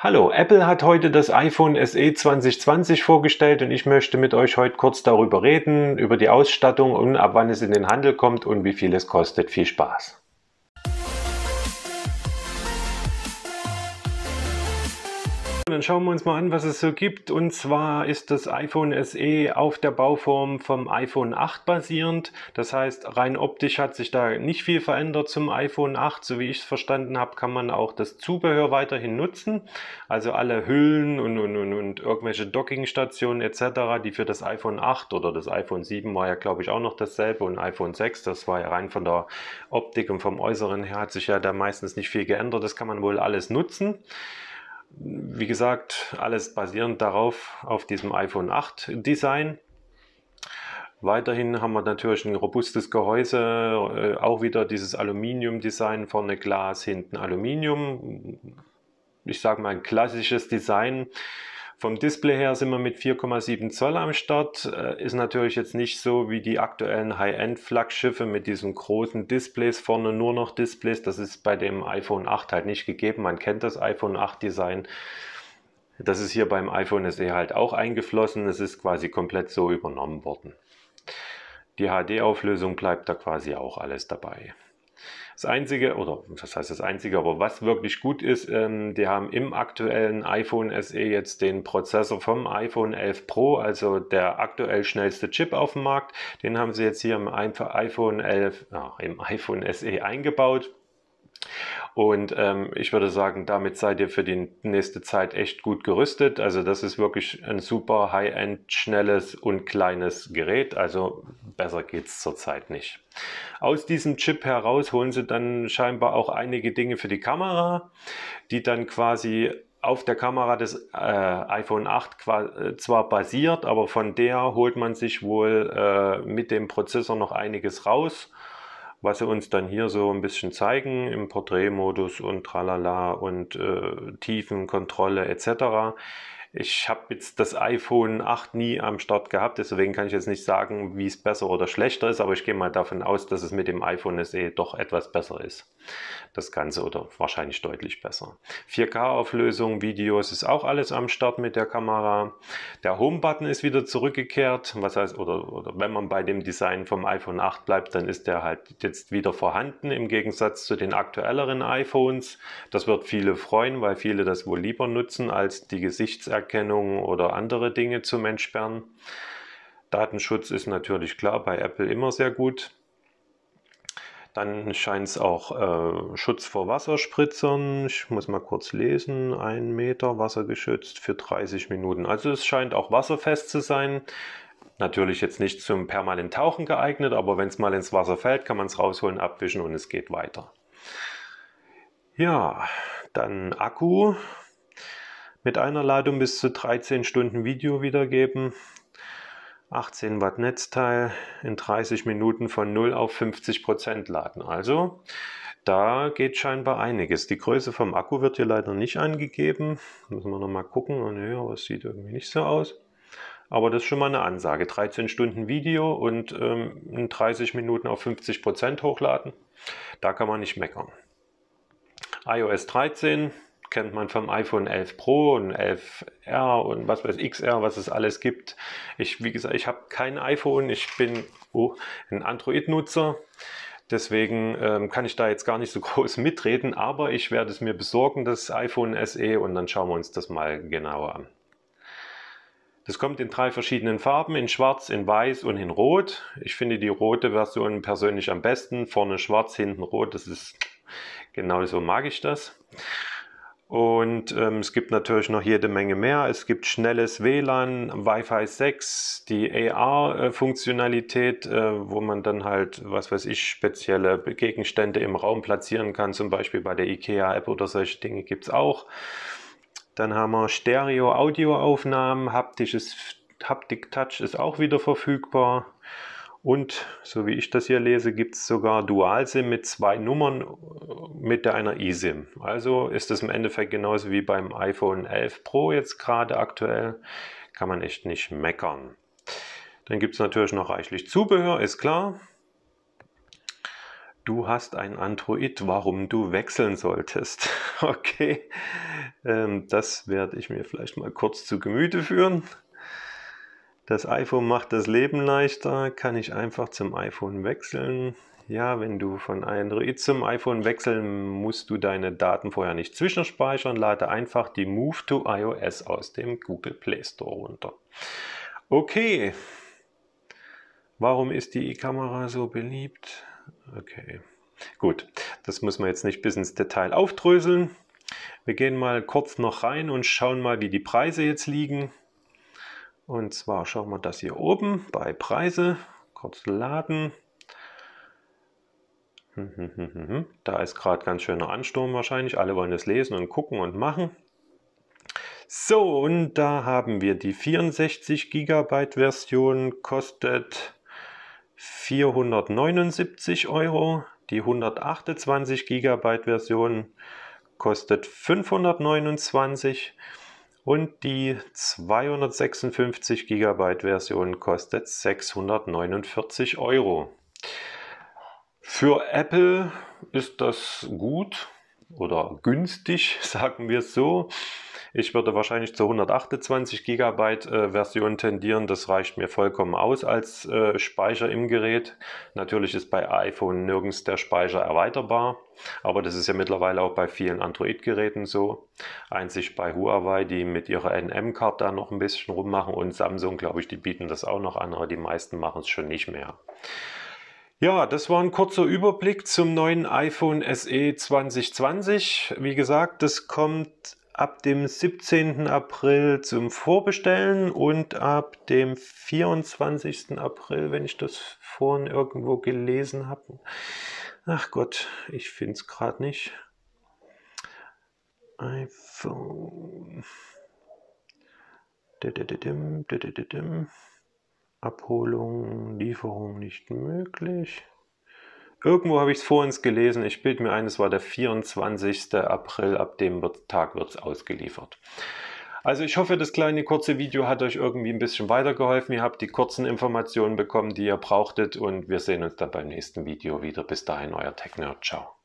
Hallo, Apple hat heute das iPhone SE 2020 vorgestellt und ich möchte mit euch heute kurz darüber reden, über die Ausstattung und ab wann es in den Handel kommt und wie viel es kostet. Viel Spaß! Dann schauen wir uns mal an, was es so gibt. Und zwar ist das iPhone SE auf der Bauform vom iPhone 8 basierend. Das heißt, rein optisch hat sich da nicht viel verändert zum iPhone 8. So wie ich es verstanden habe, kann man auch das Zubehör weiterhin nutzen. Also alle Hüllen und, und, und, und irgendwelche Dockingstationen etc., die für das iPhone 8 oder das iPhone 7 war ja, glaube ich, auch noch dasselbe. Und iPhone 6, das war ja rein von der Optik und vom Äußeren her hat sich ja da meistens nicht viel geändert. Das kann man wohl alles nutzen. Wie gesagt, alles basierend darauf, auf diesem iPhone 8 Design. Weiterhin haben wir natürlich ein robustes Gehäuse, äh, auch wieder dieses Aluminium-Design, vorne Glas, hinten Aluminium. Ich sage mal ein klassisches Design, vom Display her sind wir mit 4,7 Zoll am Start. Äh, ist natürlich jetzt nicht so wie die aktuellen High-End-Flaggschiffe mit diesen großen Displays, vorne nur noch Displays. Das ist bei dem iPhone 8 halt nicht gegeben. Man kennt das iPhone 8 Design. Das ist hier beim iPhone SE halt auch eingeflossen. Es ist quasi komplett so übernommen worden. Die HD-Auflösung bleibt da quasi auch alles dabei. Das Einzige, oder das heißt das Einzige, aber was wirklich gut ist, ähm, die haben im aktuellen iPhone SE jetzt den Prozessor vom iPhone 11 Pro, also der aktuell schnellste Chip auf dem Markt. Den haben sie jetzt hier im iPhone 11, ja, ah, im iPhone SE eingebaut. Und ähm, ich würde sagen, damit seid ihr für die nächste Zeit echt gut gerüstet. Also das ist wirklich ein super High-End, schnelles und kleines Gerät. Also besser geht es zurzeit nicht. Aus diesem Chip heraus holen sie dann scheinbar auch einige Dinge für die Kamera, die dann quasi auf der Kamera des äh, iPhone 8 äh, zwar basiert, aber von der holt man sich wohl äh, mit dem Prozessor noch einiges raus was sie uns dann hier so ein bisschen zeigen im Porträtmodus und tralala und äh, Tiefenkontrolle etc. Ich habe jetzt das iPhone 8 nie am Start gehabt, deswegen kann ich jetzt nicht sagen, wie es besser oder schlechter ist, aber ich gehe mal davon aus, dass es mit dem iPhone SE doch etwas besser ist. Das Ganze oder wahrscheinlich deutlich besser. 4K-Auflösung, Videos ist auch alles am Start mit der Kamera. Der Home-Button ist wieder zurückgekehrt, was heißt, oder, oder wenn man bei dem Design vom iPhone 8 bleibt, dann ist der halt jetzt wieder vorhanden im Gegensatz zu den aktuelleren iPhones. Das wird viele freuen, weil viele das wohl lieber nutzen als die Gesichtserkennung Spracherkennung oder andere Dinge zum Entsperren. Datenschutz ist natürlich klar bei Apple immer sehr gut. Dann scheint es auch äh, Schutz vor Wasserspritzern. Ich muss mal kurz lesen. Ein Meter wassergeschützt für 30 Minuten. Also es scheint auch wasserfest zu sein. Natürlich jetzt nicht zum permanenten Tauchen geeignet, aber wenn es mal ins Wasser fällt, kann man es rausholen, abwischen und es geht weiter. Ja, dann Akku mit einer Ladung bis zu 13 Stunden Video wiedergeben. 18 Watt Netzteil in 30 Minuten von 0 auf 50 Prozent laden. Also da geht scheinbar einiges. Die Größe vom Akku wird hier leider nicht angegeben. Müssen wir nochmal gucken. Oh, nee, aber es sieht irgendwie nicht so aus. Aber das ist schon mal eine Ansage. 13 Stunden Video und ähm, 30 Minuten auf 50 Prozent hochladen. Da kann man nicht meckern. iOS 13 kennt man vom iPhone 11 Pro und 11R und was weiß XR, was es alles gibt. Ich, wie gesagt, ich habe kein iPhone, ich bin oh, ein Android-Nutzer. Deswegen ähm, kann ich da jetzt gar nicht so groß mitreden, aber ich werde es mir besorgen, das iPhone SE, und dann schauen wir uns das mal genauer an. Das kommt in drei verschiedenen Farben, in schwarz, in weiß und in rot. Ich finde die rote Version persönlich am besten. Vorne schwarz, hinten rot, das ist genau so mag ich das. Und ähm, es gibt natürlich noch jede Menge mehr. Es gibt schnelles WLAN, Wi-Fi 6, die AR-Funktionalität, äh, wo man dann halt, was weiß ich, spezielle Gegenstände im Raum platzieren kann, zum Beispiel bei der IKEA-App oder solche Dinge gibt es auch. Dann haben wir Stereo-Audioaufnahmen, haptisches Haptic Touch ist auch wieder verfügbar. Und so wie ich das hier lese, gibt es sogar Dual-SIM mit zwei Nummern äh, mit einer eSIM. Also ist es im Endeffekt genauso wie beim iPhone 11 Pro jetzt gerade aktuell. Kann man echt nicht meckern. Dann gibt es natürlich noch reichlich Zubehör, ist klar. Du hast ein Android, warum du wechseln solltest. Okay, ähm, das werde ich mir vielleicht mal kurz zu Gemüte führen. Das iPhone macht das Leben leichter, kann ich einfach zum iPhone wechseln. Ja, wenn du von Android zum iPhone wechseln, musst du deine Daten vorher nicht zwischenspeichern. Lade einfach die Move to iOS aus dem Google Play Store runter. Okay, warum ist die E-Kamera so beliebt? Okay, gut, das muss man jetzt nicht bis ins Detail aufdröseln. Wir gehen mal kurz noch rein und schauen mal, wie die Preise jetzt liegen. Und zwar schauen wir das hier oben bei Preise, kurz laden. Hm, hm, hm, da ist gerade ganz schöner Ansturm wahrscheinlich. Alle wollen es lesen und gucken und machen. So, und da haben wir die 64 GB Version, kostet 479 Euro. Die 128 GB Version kostet 529 Euro. Und die 256 GB Version kostet 649 Euro. Für Apple ist das gut oder günstig, sagen wir es so. Ich würde wahrscheinlich zur 128 Gigabyte äh, Version tendieren. Das reicht mir vollkommen aus als äh, Speicher im Gerät. Natürlich ist bei iPhone nirgends der Speicher erweiterbar. Aber das ist ja mittlerweile auch bei vielen Android-Geräten so. Einzig bei Huawei, die mit ihrer NM-Karte da noch ein bisschen rummachen und Samsung, glaube ich, die bieten das auch noch an, aber die meisten machen es schon nicht mehr. Ja, das war ein kurzer Überblick zum neuen iPhone SE 2020. Wie gesagt, das kommt ab dem 17. April zum Vorbestellen und ab dem 24. April, wenn ich das vorhin irgendwo gelesen habe. Ach Gott, ich finde es gerade nicht. iPhone. Abholung, Lieferung nicht möglich. Irgendwo habe ich es vorhin gelesen, ich bilde mir ein, es war der 24. April, ab dem Tag wird es ausgeliefert. Also ich hoffe, das kleine kurze Video hat euch irgendwie ein bisschen weitergeholfen. Ihr habt die kurzen Informationen bekommen, die ihr brauchtet und wir sehen uns dann beim nächsten Video wieder. Bis dahin, euer TechNerd. Ciao.